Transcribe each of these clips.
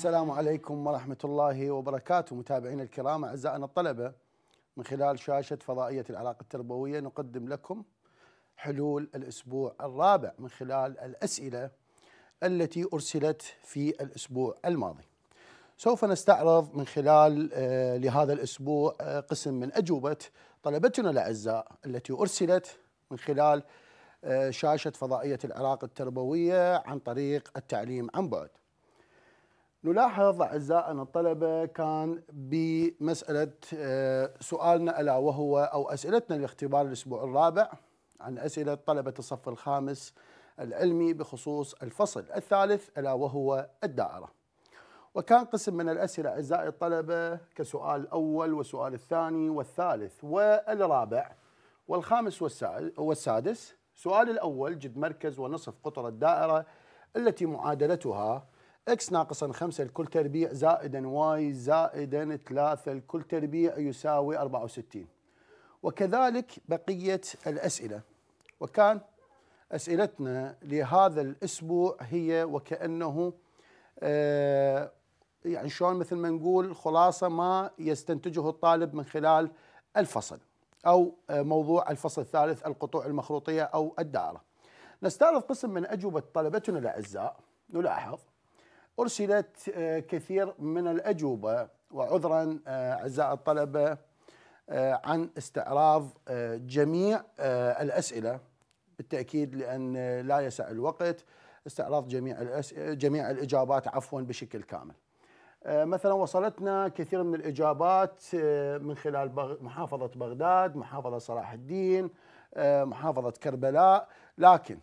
السلام عليكم ورحمة الله وبركاته متابعينا الكرام أعزائنا الطلبة من خلال شاشة فضائية العلاقة التربوية نقدم لكم حلول الأسبوع الرابع من خلال الأسئلة التي أرسلت في الأسبوع الماضي سوف نستعرض من خلال آه، لهذا الأسبوع آه، قسم من أجوبة طلبتنا الأعزاء التي أرسلت من خلال آه، شاشة فضائية العراق التربوية عن طريق التعليم عن بعد نلاحظ أعزائنا الطلبة كان بمسألة آه، سؤالنا ألا وهو أو أسئلتنا لاختبار الأسبوع الرابع عن أسئلة طلبة الصف الخامس العلمي بخصوص الفصل الثالث ألا وهو الدائرة وكان قسم من الأسئلة أعزائي الطلبة كسؤال الأول والسؤال الثاني والثالث والرابع والخامس والسادس سؤال الأول جد مركز ونصف قطر الدائرة التي معادلتها اكس ناقصا 5 لكل تربيع زائدا واي زائدا 3 لكل تربيع يساوي 64 وكذلك بقية الأسئلة وكان أسئلتنا لهذا الأسبوع هي وكأنه آه يعني شلون مثل ما نقول خلاصة ما يستنتجه الطالب من خلال الفصل أو آه، موضوع الفصل الثالث القطوع المخروطية أو الدائرة نستعرض قسم من أجوبة طلبتنا الأعزاء نلاحظ أرسلت آه، كثير من الأجوبة وعذرا آه، أعزائي الطلبة آه، عن استعراض جميع الأسئلة بالتأكيد لأن لا يسع الوقت استعراض جميع الأسئلة جميع الإجابات عفوا بشكل كامل مثلا وصلتنا كثير من الإجابات من خلال محافظة بغداد محافظة صلاح الدين محافظة كربلاء لكن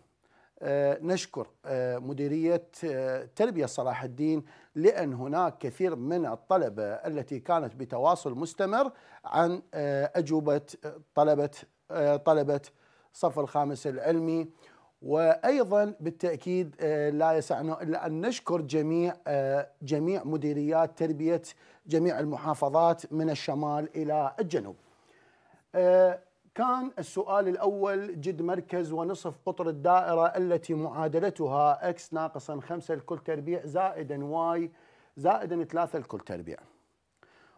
آه، نشكر آه، مديرية آه، تربية صلاح الدين لأن هناك كثير من الطلبة التي كانت بتواصل مستمر عن أجوبة طلبة طلبة صف الخامس العلمي وايضا بالتاكيد لا يسعنا الا ان نشكر جميع جميع مديريات تربيه جميع المحافظات من الشمال الى الجنوب. كان السؤال الأول جد مركز ونصف قطر الدائرة التي معادلتها x ناقصا 5 الكل تربيع زائدا y زائدا 3 الكل تربيع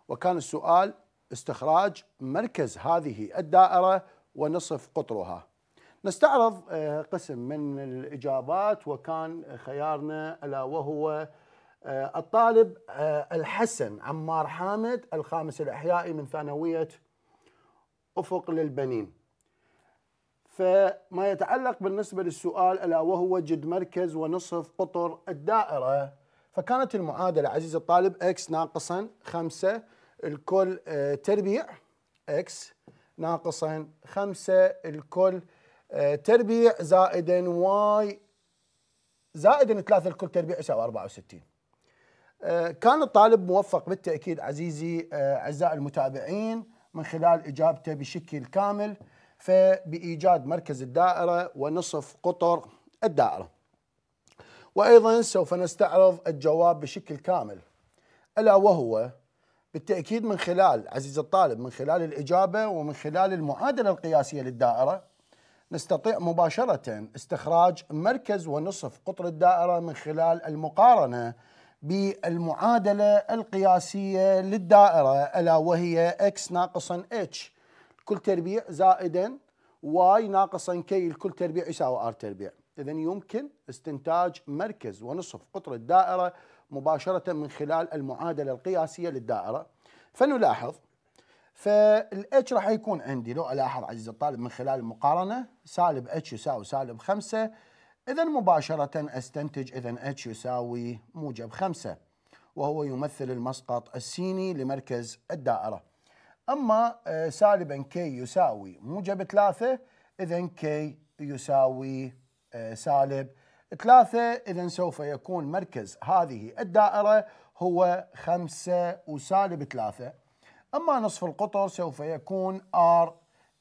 وكان السؤال استخراج مركز هذه الدائرة ونصف قطرها نستعرض آه، قسم من الإجابات وكان خيارنا ألا وهو آه، الطالب آه، الحسن عمار حامد الخامس الإحيائي من ثانوية أفق للبنين فما يتعلق بالنسبة للسؤال ألا وهو جد مركز ونصف قطر الدائرة فكانت المعادلة عزيزي الطالب x ناقصا 5 الكل آه، تربيع x ناقصا 5 الكل آه، تربيع زائدا واي زائدا 3 الكل تربيع يساوي 64 آه، كان الطالب موفق بالتأكيد عزيزي أعزائي المتابعين من خلال إجابته بشكل كامل فبإيجاد مركز الدائرة ونصف قطر الدائرة وأيضا سوف نستعرض الجواب بشكل كامل ألا وهو بالتأكيد من خلال عزيز الطالب من خلال الإجابة ومن خلال المعادلة القياسية للدائرة نستطيع مباشرة استخراج مركز ونصف قطر الدائرة من خلال المقارنة بالمعادلة القياسية للدائرة ألا وهي x ناقصا h كل تربيع زائدا y ناقصا k الكل تربيع يساوي r تربيع إذا يمكن استنتاج مركز ونصف قطر الدائرة مباشرة من خلال المعادلة القياسية للدائرة فنلاحظ فالاتش راح يكون عندي لو الاحظ عزيزي الطالب من خلال المقارنه سالب اتش يساوي سالب 5 إذا مباشرة أستنتج إذا H يساوي موجب خمسة وهو يمثل المسقط السيني لمركز الدائرة أما آه، سالبا K يساوي موجب ثلاثة إذا K يساوي آه، سالب ثلاثة إذا سوف يكون مركز هذه الدائرة هو خمسة وسالب ثلاثة أما نصف القطر سوف يكون R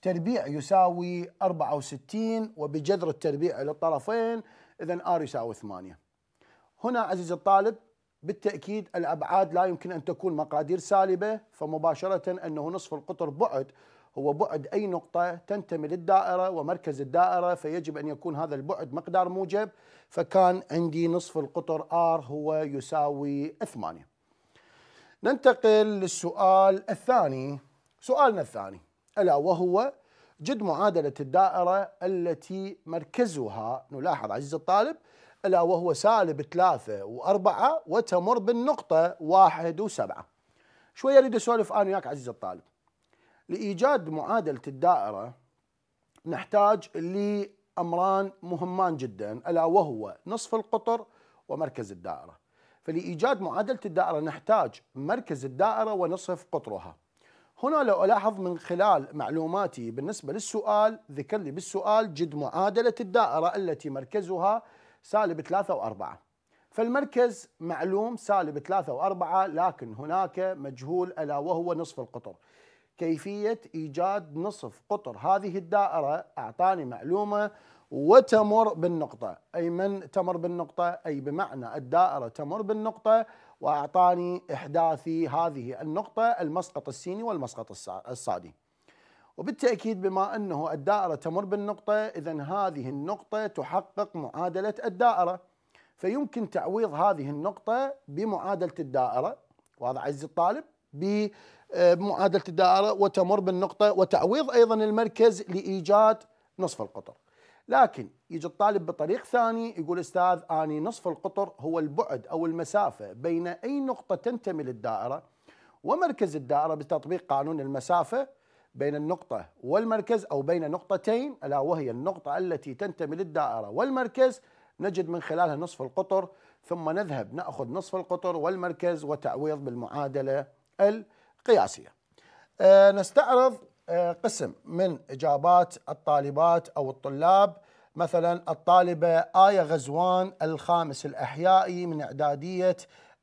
تربيع يساوي 64 وبجذر التربيع للطرفين إذا R يساوي 8 هنا عزيزي الطالب بالتأكيد الأبعاد لا يمكن أن تكون مقادير سالبة فمباشرة أنه نصف القطر بعد هو بعد أي نقطة تنتمي للدائرة ومركز الدائرة فيجب أن يكون هذا البعد مقدار موجب فكان عندي نصف القطر ار هو يساوي 8 ننتقل للسؤال الثاني سؤالنا الثاني ألا وهو جد معادلة الدائرة التي مركزها نلاحظ عزيزي الطالب ألا وهو سالب ثلاثة وأربعة وتمر بالنقطة واحد وسبعة شوية أريد أسولف أنا وياك عزيزي الطالب لإيجاد معادلة الدائرة نحتاج لأمران مهمان جدا ألا وهو نصف القطر ومركز الدائرة فلإيجاد معادلة الدائرة نحتاج مركز الدائرة ونصف قطرها هنا لو ألاحظ من خلال معلوماتي بالنسبة للسؤال ذكر لي بالسؤال جد معادلة الدائرة التي مركزها سالب 3 و4 فالمركز معلوم سالب 3 و4 لكن هناك مجهول ألا وهو نصف القطر كيفية إيجاد نصف قطر هذه الدائرة أعطاني معلومة وتمر بالنقطة أي من تمر بالنقطة أي بمعنى الدائرة تمر بالنقطة وأعطاني إحداثي هذه النقطة المسقط السيني والمسقط الصادي وبالتأكيد بما أنه الدائرة تمر بالنقطة إذا هذه النقطة تحقق معادلة الدائرة فيمكن تعويض هذه النقطة بمعادلة الدائرة واضح عزيزي الطالب آه، بمعادلة الدائرة وتمر بالنقطة وتعويض أيضا المركز لإيجاد نصف القطر لكن يجي الطالب بطريق ثاني يقول استاذ اني نصف القطر هو البعد او المسافه بين اي نقطه تنتمي للدائره ومركز الدائره بتطبيق قانون المسافه بين النقطه والمركز او بين نقطتين الا وهي النقطه التي تنتمي للدائره والمركز نجد من خلالها نصف القطر ثم نذهب ناخذ نصف القطر والمركز وتعويض بالمعادله القياسيه. أه نستعرض آه، قسم من إجابات الطالبات أو الطلاب مثلا الطالبة آية غزوان الخامس الأحيائي من إعدادية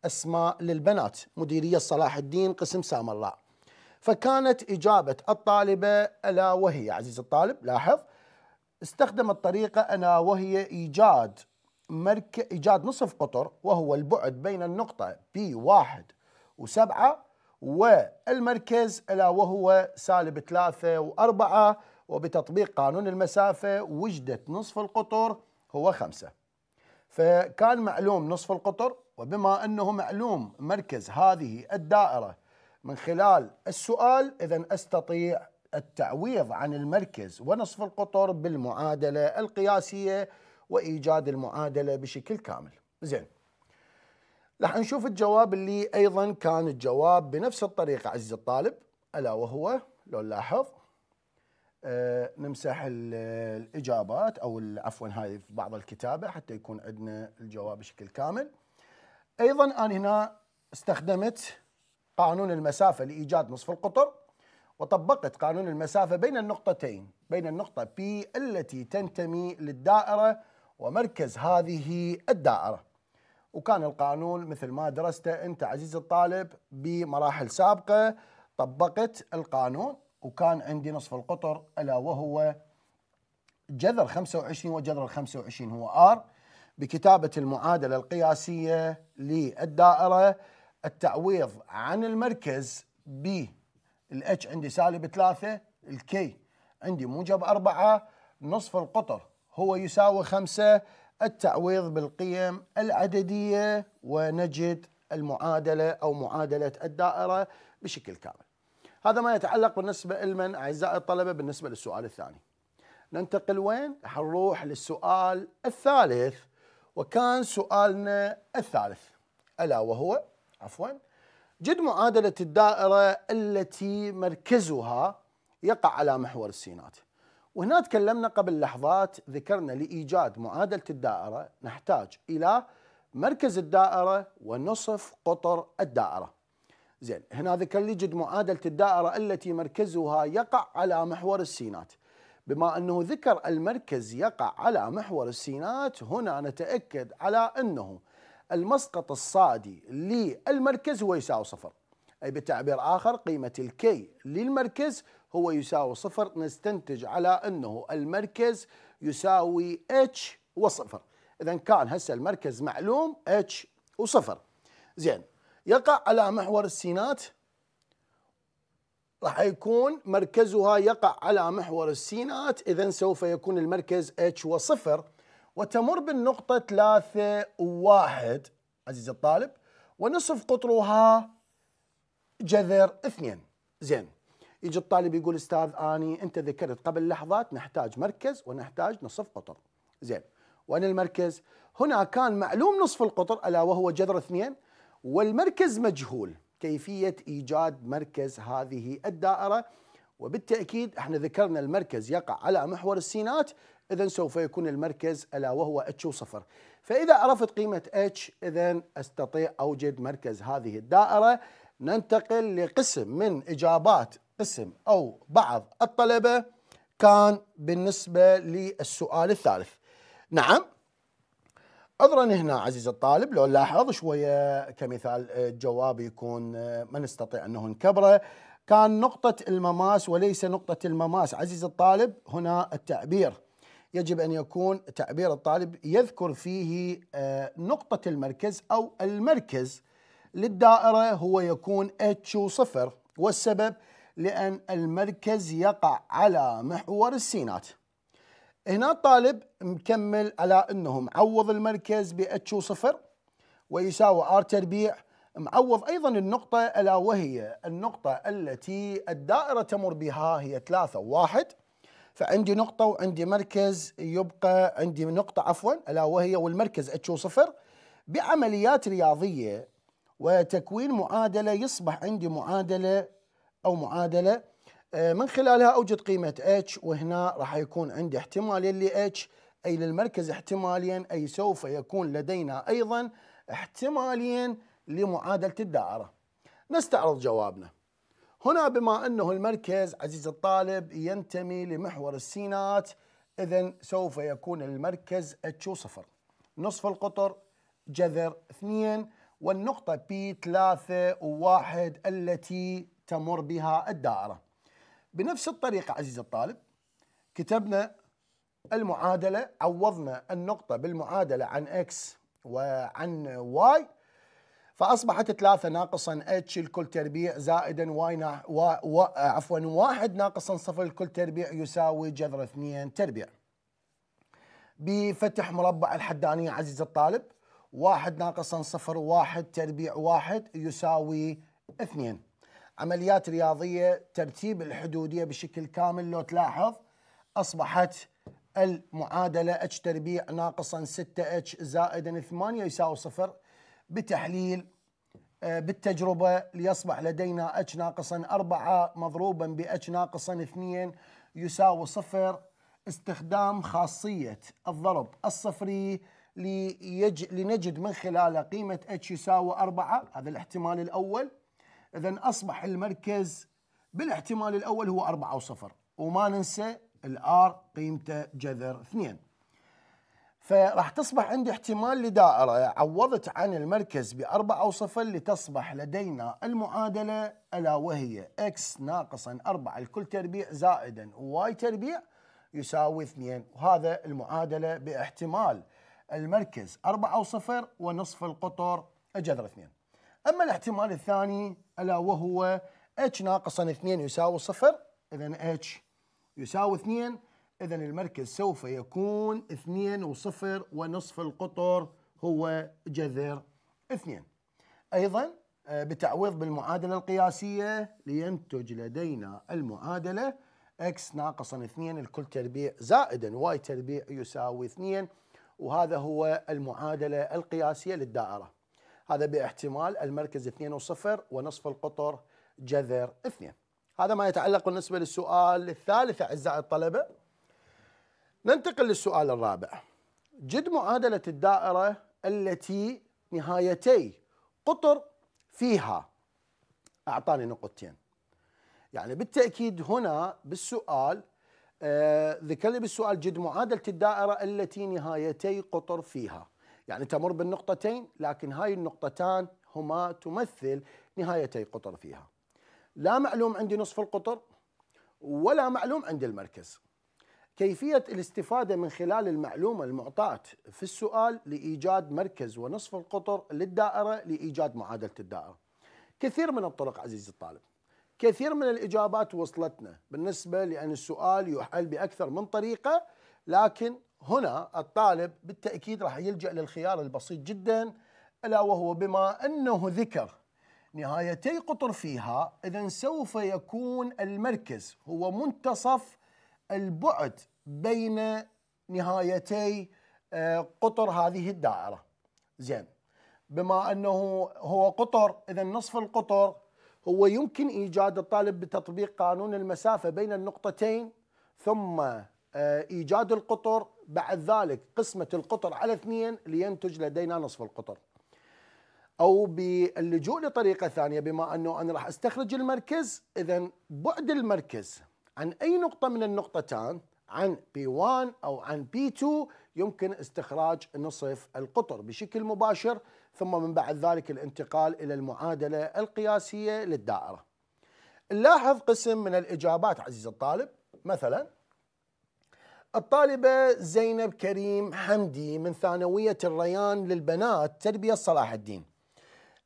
أسماء للبنات مديرية صلاح الدين قسم سام الله فكانت إجابة الطالبة ألا وهي عزيز الطالب لاحظ استخدم الطريقه أنا وهي إيجاد مرك إيجاد نصف قطر وهو البعد بين النقطه بي B1 و7 والمركز ألا وهو سالب ثلاثة وأربعة وبتطبيق قانون المسافة وجدت نصف القطر هو خمسة فكان معلوم نصف القطر وبما أنه معلوم مركز هذه الدائرة من خلال السؤال إذا أستطيع التعويض عن المركز ونصف القطر بالمعادلة القياسية وإيجاد المعادلة بشكل كامل زين راح نشوف الجواب اللي ايضا كان الجواب بنفس الطريقه عزيزي الطالب الا وهو لو نلاحظ آه، نمسح الاجابات او عفوا هذه في بعض الكتابه حتى يكون عندنا الجواب بشكل كامل. ايضا انا هنا استخدمت قانون المسافه لايجاد نصف القطر وطبقت قانون المسافه بين النقطتين بين النقطه بي التي تنتمي للدائره ومركز هذه الدائره. وكان القانون مثل ما درسته انت عزيز الطالب بمراحل سابقه طبقت القانون وكان عندي نصف القطر الا وهو جذر 25 وجذر ال 25 هو ار بكتابه المعادله القياسيه للدائره التعويض عن المركز ب الاتش عندي سالب 3 الكي عندي موجب 4 نصف القطر هو يساوي 5 التعويض بالقيم العددية ونجد المعادلة أو معادلة الدائرة بشكل كامل هذا ما يتعلق بالنسبة لمن أعزائي الطلبة بالنسبة للسؤال الثاني ننتقل وين؟ حنروح للسؤال الثالث وكان سؤالنا الثالث ألا وهو عفوا جد معادلة الدائرة التي مركزها يقع على محور السينات وهنا تكلمنا قبل لحظات ذكرنا لإيجاد معادلة الدائرة نحتاج إلى مركز الدائرة ونصف قطر الدائرة زين هنا ذكر لي جد معادلة الدائرة التي مركزها يقع على محور السينات بما أنه ذكر المركز يقع على محور السينات هنا نتأكد على أنه المسقط الصادي للمركز هو يساوي صفر أي بتعبير آخر قيمة الكي للمركز هو يساوي صفر نستنتج على أنه المركز يساوي اتش وصفر إذا كان هسه المركز معلوم اتش وصفر زين يقع على محور السينات راح يكون مركزها يقع على محور السينات إذا سوف يكون المركز اتش وصفر وتمر بالنقطة 3 1 عزيزي الطالب ونصف قطرها جذر 2 زين يجي الطالب يقول استاذ اني انت ذكرت قبل لحظات نحتاج مركز ونحتاج نصف قطر زين وين المركز هنا كان معلوم نصف القطر الا وهو جذر اثنين والمركز مجهول كيفيه ايجاد مركز هذه الدائره وبالتاكيد احنا ذكرنا المركز يقع على محور السينات اذا سوف يكون المركز الا وهو اتش وصفر فاذا عرفت قيمه اتش اذا استطيع اوجد مركز هذه الدائره ننتقل لقسم من اجابات قسم أو بعض الطلبة كان بالنسبة للسؤال الثالث نعم عذرا هنا عزيز الطالب لو نلاحظ شوية كمثال الجواب آه، يكون آه، ما نستطيع أنه نكبره كان نقطة المماس وليس نقطة المماس عزيز الطالب هنا التعبير يجب أن يكون تعبير الطالب يذكر فيه آه، نقطة المركز أو المركز للدائرة هو يكون H 0 والسبب لأن المركز يقع على محور السينات هنا الطالب مكمل على أنه معوض المركز h صفر ويساوي آر تربيع معوض أيضا النقطة ألا وهي النقطة التي الدائرة تمر بها هي ثلاثة واحد فعندي نقطة وعندي مركز يبقى عندي نقطة عفوا ألا وهي والمركز اتشو صفر بعمليات رياضية وتكوين معادلة يصبح عندي معادلة أو معادلة آه، من خلالها أوجد قيمة اتش وهنا راح يكون عندي احتمال ل اتش أي للمركز احتماليا أي سوف يكون لدينا أيضا احتماليا لمعادلة الدائرة نستعرض جوابنا هنا بما أنه المركز عزيز الطالب ينتمي لمحور السينات إذا سوف يكون المركز اتش صفر نصف القطر جذر 2 والنقطة بي 3 و1 التي تمر بها الدائرة بنفس الطريقة عزيزي الطالب كتبنا المعادلة عوضنا النقطة بالمعادلة عن X وعن Y فأصبحت 3 ناقصا H الكل تربيع زائدا Y نا... و... و... عفوا 1 ناقصا صفر الكل تربيع يساوي جذر 2 تربيع بفتح مربع الحدانية عزيزي الطالب 1 ناقصا صفر 1 تربيع واحد يساوي 2 عمليات رياضيه ترتيب الحدوديه بشكل كامل لو تلاحظ اصبحت المعادله اتش تربيع ناقصا 6 اتش زائدا 8 يساوي صفر بتحليل آه، بالتجربة ليصبح لدينا اتش ناقصا 4 مضروبا ب اتش ناقصا 2 يساوي صفر استخدام خاصية الضرب الصفري ليج... لنجد من خلاله قيمة اتش يساوي 4 هذا الاحتمال الأول إذا أصبح المركز بالاحتمال الأول هو 4 وصفر وما ننسى الآر قيمته جذر 2 فراح تصبح عندي احتمال لدائرة عوضت عن المركز بأربعة وصفر لتصبح لدينا المعادلة ألا وهي x ناقصا 4 الكل تربيع زائدا y تربيع يساوي 2 وهذا المعادلة باحتمال المركز 4 وصفر ونصف القطر جذر 2 أما الاحتمال الثاني ألا وهو h ناقصا 2 يساوي صفر إذا h يساوي 2 إذا المركز سوف يكون 2 وصفر ونصف القطر هو جذر 2 أيضا آه، بتعويض بالمعادلة القياسية لينتج لدينا المعادلة x ناقصا 2 الكل تربيع زائدا y تربيع يساوي 2 وهذا هو المعادلة القياسية للدائرة هذا باحتمال المركز 2 وصفر ونصف القطر جذر 2 هذا ما يتعلق بالنسبة للسؤال الثالث أعزائي الطلبة ننتقل للسؤال الرابع جد معادلة الدائرة التي نهايتي قطر فيها أعطاني نقطتين يعني بالتأكيد هنا بالسؤال آه، ذكر لي بالسؤال جد معادلة الدائرة التي نهايتي قطر فيها يعني تمر بالنقطتين لكن هاي النقطتان هما تمثل نهايتي قطر فيها لا معلوم عندي نصف القطر ولا معلوم عند المركز كيفية الاستفادة من خلال المعلومة المعطاة في السؤال لإيجاد مركز ونصف القطر للدائرة لإيجاد معادلة الدائرة كثير من الطرق عزيزي الطالب كثير من الإجابات وصلتنا بالنسبة لأن السؤال يحل بأكثر من طريقة لكن هنا الطالب بالتأكيد راح يلجأ للخيار البسيط جدا ألا وهو بما أنه ذكر نهايتي قطر فيها إذا سوف يكون المركز هو منتصف البعد بين نهايتي آه، قطر هذه الدائرة زين بما أنه هو قطر إذا نصف القطر هو يمكن إيجاد الطالب بتطبيق قانون المسافة بين النقطتين ثم آه، إيجاد القطر بعد ذلك قسمة القطر على اثنين لينتج لدينا نصف القطر أو باللجوء لطريقة ثانية بما أنه أنا راح أستخرج المركز إذا بعد المركز عن أي نقطة من النقطتان عن P1 أو عن P2 يمكن استخراج نصف القطر بشكل مباشر ثم من بعد ذلك الانتقال إلى المعادلة القياسية للدائرة نلاحظ قسم من الإجابات عزيزي الطالب مثلا الطالبة زينب كريم حمدي من ثانوية الريان للبنات تربية صلاح الدين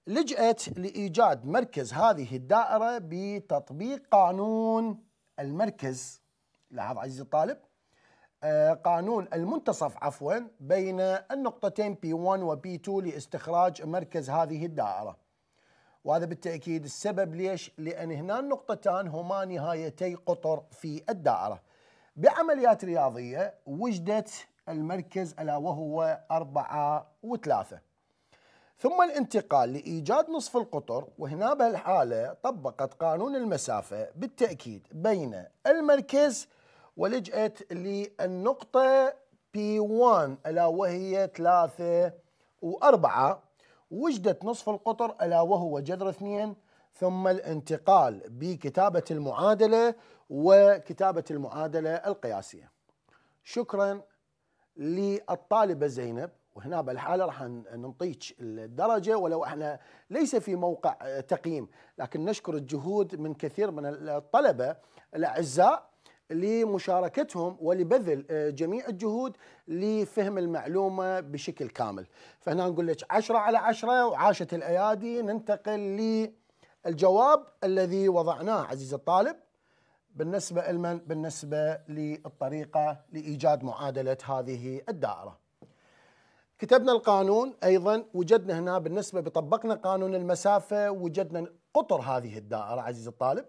لجأت لإيجاد مركز هذه الدائرة بتطبيق قانون المركز لاحظ عزيزي الطالب آه، قانون المنتصف عفوا بين النقطتين P1 و P2 لاستخراج مركز هذه الدائرة وهذا بالتأكيد السبب ليش؟ لأن هنا النقطتان هما نهايتي قطر في الدائرة بعمليات رياضية وجدت المركز ألا وهو أربعة وثلاثة ثم الانتقال لإيجاد نصف القطر وهنا بهالحالة طبقت قانون المسافة بالتأكيد بين المركز ولجأت للنقطة P1 ألا وهي 3 و4 وجدت نصف القطر ألا وهو جذر 2 ثم الانتقال بكتابة المعادلة وكتابة المعادلة القياسية شكرا للطالبة زينب وهنا بالحالة راح ننطيك الدرجة ولو احنا ليس في موقع آه، تقييم لكن نشكر الجهود من كثير من الطلبة الأعزاء لمشاركتهم ولبذل آه، جميع الجهود لفهم المعلومة بشكل كامل فهنا نقول لك 10 على 10 وعاشت الأيادي ننتقل لي الجواب الذي وضعناه عزيزي الطالب بالنسبة لمن؟ بالنسبة للطريقة لإيجاد معادلة هذه الدائرة كتبنا القانون أيضا وجدنا هنا بالنسبة طبقنا قانون المسافة وجدنا قطر هذه الدائرة عزيزي الطالب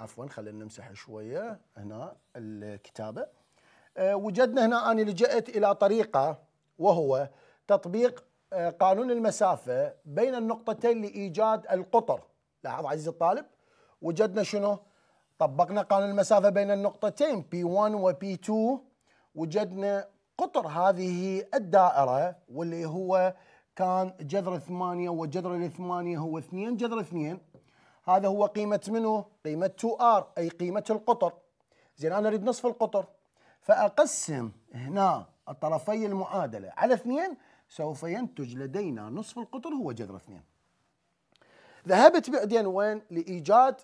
عفوا خلينا نمسح شوية هنا الكتابة آه، وجدنا هنا أنا لجأت إلى طريقة وهو تطبيق آه، قانون المسافة بين النقطتين لإيجاد القطر لاحظ عزيزي الطالب وجدنا شنو طبقنا قانون المسافة بين النقطتين P1 و P2 وجدنا قطر هذه الدائرة واللي هو كان جذر ثمانية وجذر الثمانية هو اثنين جذر اثنين هذا هو قيمة منه؟ قيمة 2R أي قيمة القطر زين أنا أريد نصف القطر فأقسم هنا الطرفي المعادلة على اثنين سوف ينتج لدينا نصف القطر هو جذر اثنين ذهبت بعدين وين لإيجاد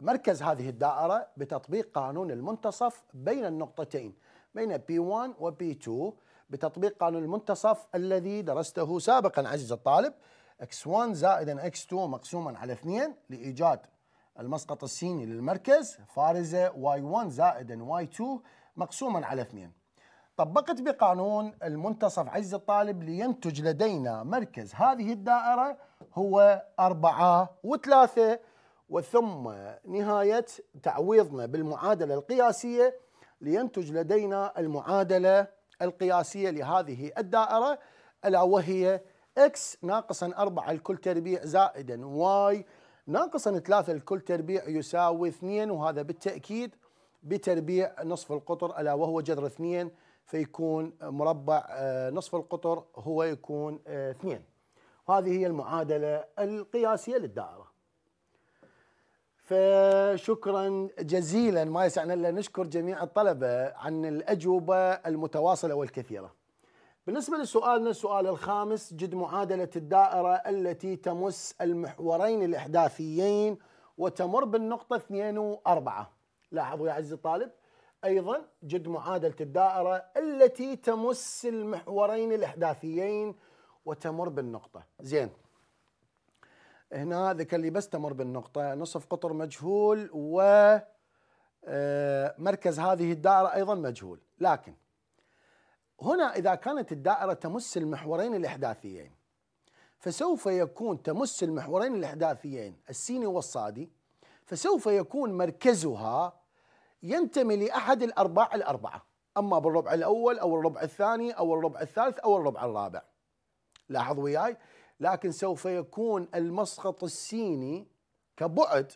مركز هذه الدائرة بتطبيق قانون المنتصف بين النقطتين بين P1 و P2 بتطبيق قانون المنتصف الذي درسته سابقا عزيزي الطالب X1 زائدا X2 مقسوما على 2 لإيجاد المسقط السيني للمركز فارزة Y1 زائدا Y2 مقسوما على 2 طبقت بقانون المنتصف عز الطالب لينتج لدينا مركز هذه الدائرة هو أربعة وثلاثة وثم نهاية تعويضنا بالمعادلة القياسية لينتج لدينا المعادلة القياسية لهذه الدائرة ألا وهي x ناقصا أربعة الكل تربيع زائدا y ناقصا ثلاثة الكل تربيع يساوي اثنين وهذا بالتأكيد بتربيع نصف القطر ألا وهو جذر اثنين فيكون مربع آه، نصف القطر هو يكون آه، اثنين هذه هي المعادلة القياسية للدائرة فشكرا جزيلا ما يسعنا الا نشكر جميع الطلبه عن الاجوبه المتواصله والكثيره. بالنسبه لسؤالنا السؤال الخامس جد معادله الدائره التي تمس المحورين الاحداثيين وتمر بالنقطه 2 و4. لاحظوا يا عزيزي الطالب أيضا جد معادلة الدائرة التي تمس المحورين الأحداثيين وتمر بالنقطة زين هنا ذكر لي بس تمر بالنقطة نصف قطر مجهول و آه، مركز هذه الدائرة أيضا مجهول لكن هنا إذا كانت الدائرة تمس المحورين الإحداثيين فسوف يكون تمس المحورين الإحداثيين السيني والصادي فسوف يكون مركزها ينتمي لأحد الأرباع الأربعة أما بالربع الأول أو الربع الثاني أو الربع الثالث أو الربع الرابع لاحظ وياي لكن سوف يكون المسقط السيني كبعد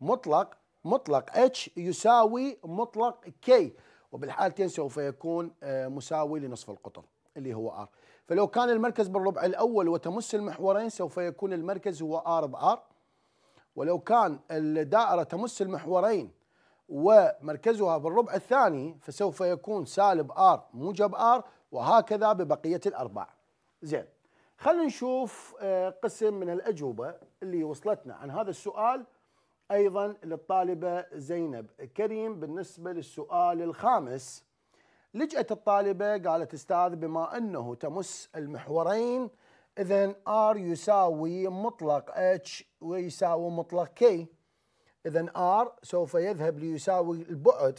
مطلق مطلق اتش يساوي مطلق كي وبالحالتين سوف يكون آه، مساوي لنصف القطر اللي هو ار فلو كان المركز بالربع الاول وتمس المحورين سوف يكون المركز هو ار بار ولو كان الدائره تمس المحورين ومركزها بالربع الثاني فسوف يكون سالب ار موجب ار وهكذا ببقيه الارباع. زين خلينا نشوف آه، قسم من الاجوبه اللي وصلتنا عن هذا السؤال ايضا للطالبه زينب كريم بالنسبه للسؤال الخامس لجأت الطالبه قالت استاذ بما انه تمس المحورين اذا ار يساوي مطلق اتش ويساوي مطلق كي اذا ار سوف يذهب ليساوي البعد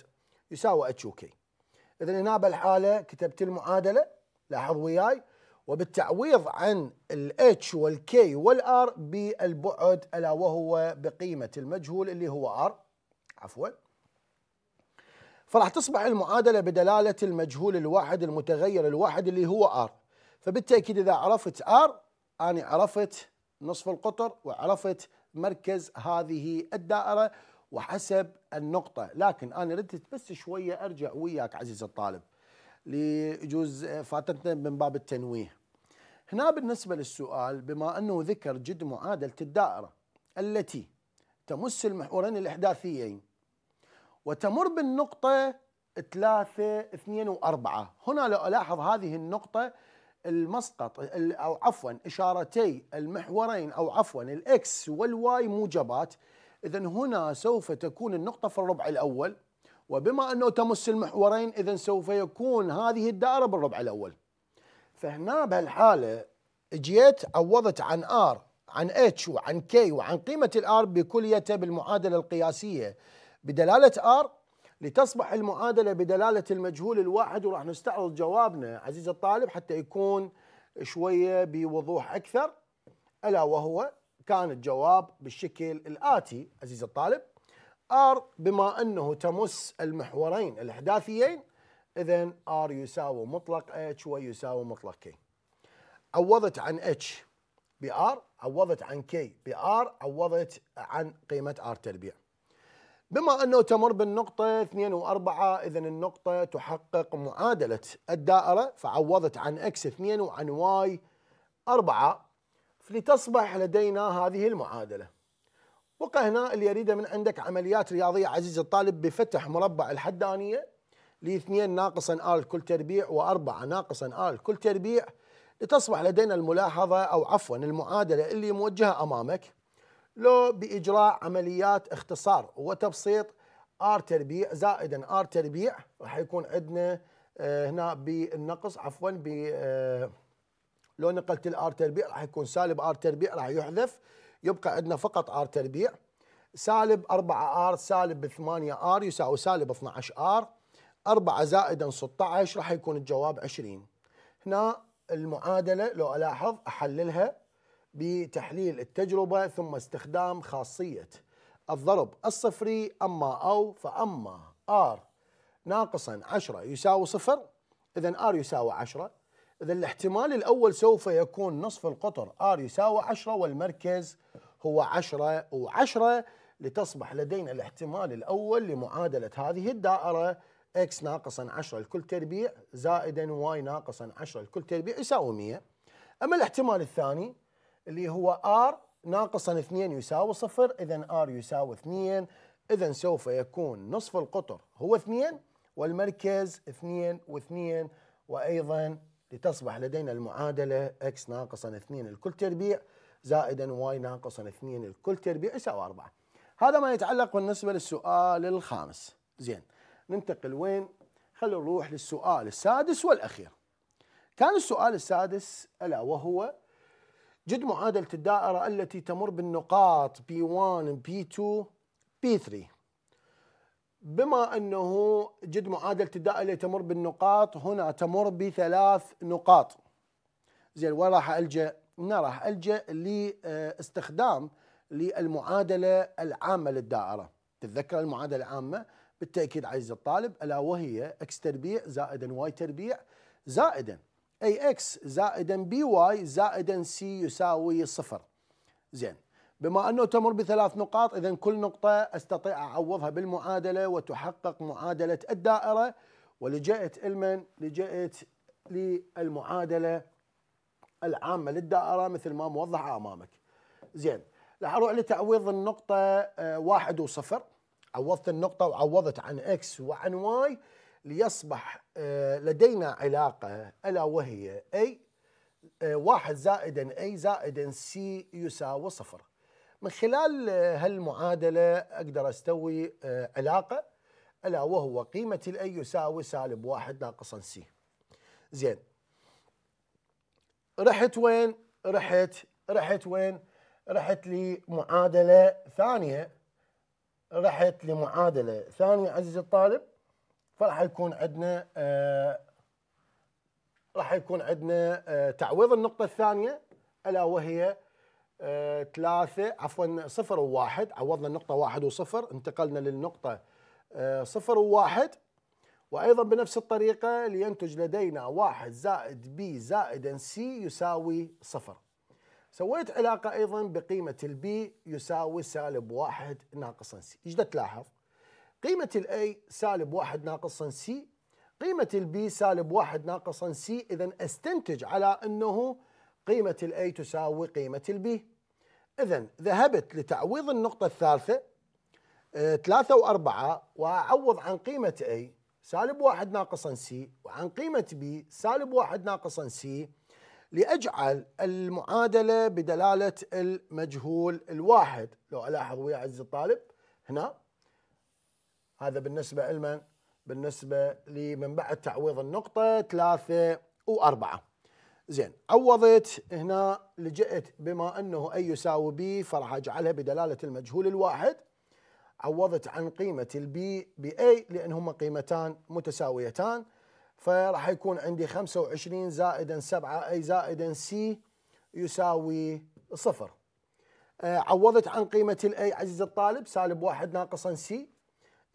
يساوي اتش كي اذا هنا بالحاله كتبت المعادله لاحظ وياي وبالتعويض عن الاتش والكي والار بالبعد الا وهو بقيمه المجهول اللي هو ار عفوا فراح تصبح المعادله بدلاله المجهول الواحد المتغير الواحد اللي هو ار فبالتاكيد اذا عرفت ار اني عرفت نصف القطر وعرفت مركز هذه الدائرة وحسب النقطة لكن أنا ردت بس شوية أرجع وياك عزيز الطالب لجوز فاتتنا من باب التنويه هنا بالنسبة للسؤال بما أنه ذكر جد معادلة الدائرة التي تمس المحورين الإحداثيين وتمر بالنقطة 3 2 و4 هنا لو ألاحظ هذه النقطة المسقط او عفوا اشارتي المحورين او عفوا الاكس والواي موجبات اذا هنا سوف تكون النقطه في الربع الاول وبما انه تمس المحورين اذا سوف يكون هذه الدائره بالربع الاول فهنا بهالحاله جيت عوضت عن ار عن اتش وعن كي وعن قيمه الار بكليته بالمعادله القياسيه بدلاله ار لتصبح المعادلة بدلالة المجهول الواحد وراح نستعرض جوابنا عزيز الطالب حتى يكون شوية بوضوح أكثر ألا وهو كان الجواب بالشكل الآتي عزيز الطالب R بما أنه تمس المحورين الإحداثيين إذا R يساوي مطلق H ويساوي مطلق K عوضت عن H ب R عوضت عن K ب R عوضت عن قيمة R تربيع بما أنه تمر بالنقطة 2 و4 إذا النقطة تحقق معادلة الدائرة فعوضت عن أكس 2 وعن واي 4 لتصبح لدينا هذه المعادلة بقى هنا اللي يريده من عندك عمليات رياضية عزيزي الطالب بفتح مربع الحدانية ل 2 ناقصا آل كل تربيع و4 ناقصا آل كل تربيع لتصبح لدينا الملاحظة أو عفوا المعادلة اللي موجهة أمامك لو باجراء عمليات اختصار وتبسيط ار تربيع زائدا ار تربيع راح يكون عندنا آه، هنا بالنقص عفوا ب آه، لو نقلت الار تربيع راح يكون سالب ار تربيع راح يحذف يبقى عندنا فقط ار تربيع سالب 4 ار سالب 8 ار يساوي سالب 12 ار 4 زائدا 16 راح يكون الجواب 20 هنا المعادله لو الاحظ احللها بتحليل التجربة ثم استخدام خاصية الضرب الصفري أما أو فأما R ناقصا 10 يساوي صفر إذا R يساوي 10 إذا الاحتمال الأول سوف يكون نصف القطر R يساوي 10 والمركز هو 10 و10 لتصبح لدينا الاحتمال الأول لمعادلة هذه الدائرة x ناقصا 10 لكل تربيع زائدا y ناقصا 10 لكل تربيع يساوي 100 أما الاحتمال الثاني اللي هو ار ناقصا 2 يساوي صفر اذا ار يساوي 2 اذا سوف يكون نصف القطر هو 2 والمركز 2 و2 وايضا لتصبح لدينا المعادله x ناقصا 2 الكل تربيع زائدا y ناقصا 2 الكل تربيع يساوي 4 هذا ما يتعلق بالنسبه للسؤال الخامس زين ننتقل وين خلوا نروح للسؤال السادس والاخير كان السؤال السادس الا وهو جد معادلة الدائرة التي تمر بالنقاط P1 P2 P3 بما أنه جد معادلة الدائرة التي تمر بالنقاط هنا تمر بثلاث نقاط زين وين راح ألجأ؟ هنا راح ألجأ لاستخدام للمعادلة العامة للدائرة تتذكر المعادلة العامة بالتأكيد عزيزي الطالب ألا وهي X تربيع زائدا Y تربيع زائدا اي اكس زائدا بي واي زائدا سي يساوي صفر زين بما انه تمر بثلاث نقاط اذا كل نقطه استطيع اعوضها بالمعادله وتحقق معادله الدائره ولجأت المن لجأت للمعادله العامه للدائره مثل ما موضحه امامك زين راح اروح لتعويض النقطه آه، واحد وصفر عوضت النقطه وعوضت عن اكس وعن واي ليصبح آه، لدينا علاقة ألا وهي أي آه، واحد زائدا أي زائدا سي يساوي صفر من خلال هالمعادلة أقدر أستوي آه، علاقة ألا وهو قيمة الأي يساوي سالب واحد ناقصا سي زين رحت وين رحت رحت وين رحت لمعادلة ثانية رحت لمعادلة ثانية عزيزي الطالب فراح يكون عندنا آه، راح يكون عندنا آه، تعويض النقطة الثانية ألا وهي آه، ثلاثة عفوا صفر وواحد عوضنا النقطة واحد وصفر انتقلنا للنقطة صفر وواحد وأيضا بنفس الطريقة لينتج لدينا واحد زائد بي زائد سي يساوي صفر سويت علاقة أيضا بقيمة البي يساوي سالب واحد ناقص سي إيش تلاحظ قيمة الاي سالب واحد ناقصا سي قيمة البي سالب واحد ناقصا سي إذا استنتج على أنه قيمة الاي تساوي قيمة البي إذا ذهبت لتعويض النقطة الثالثة آه، ثلاثة وأربعة وأعوض عن قيمة اي سالب واحد ناقصا سي وعن قيمة بي سالب واحد ناقصا سي لأجعل المعادلة بدلالة المجهول الواحد لو ألاحظ ويا عزيزي الطالب هنا هذا بالنسبة لمن؟ بالنسبة لمن بعد تعويض النقطة ثلاثة وأربعة زين عوضت هنا لجأت بما أنه أي يساوي بي فراح أجعلها بدلالة المجهول الواحد عوضت عن قيمة البي بأي لأنهما قيمتان متساويتان فراح يكون عندي 25 زائدا 7 أي زائدا سي يساوي صفر آه، عوضت عن قيمة الأي عزيزي الطالب سالب واحد ناقصا سي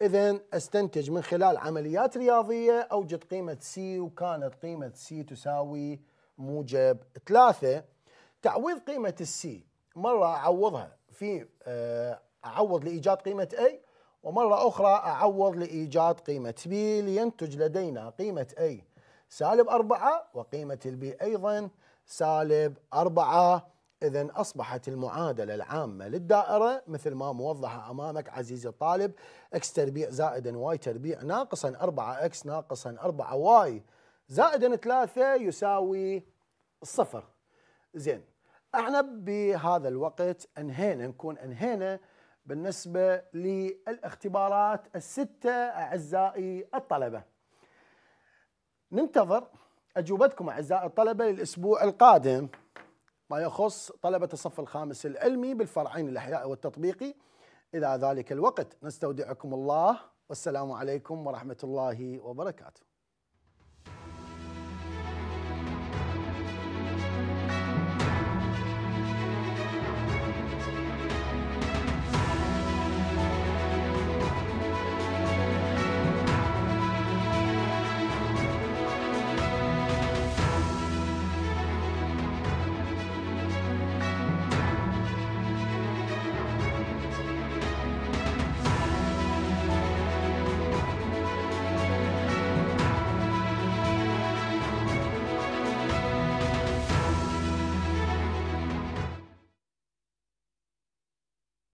اذا استنتج من خلال عمليات رياضيه اوجد قيمه سي وكانت قيمه سي تساوي موجب ثلاثة تعويض قيمه السي مره اعوضها في آه، اعوض لايجاد قيمه اي ومره اخرى اعوض لايجاد قيمه بي لينتج لدينا قيمه اي سالب أربعة وقيمه البي ايضا سالب أربعة إذا أصبحت المعادلة العامة للدائرة مثل ما موضحة أمامك عزيزي الطالب x تربيع زائدا y تربيع ناقصا 4x ناقصا 4y زائدا 3 يساوي صفر زين احنا بهذا الوقت انهينا نكون انهينا بالنسبة للاختبارات الستة أعزائي الطلبة ننتظر أجوبتكم أعزائي الطلبة للأسبوع القادم ما يخص طلبة الصف الخامس العلمي بالفرعين الأحياء والتطبيقي إلى ذلك الوقت نستودعكم الله والسلام عليكم ورحمة الله وبركاته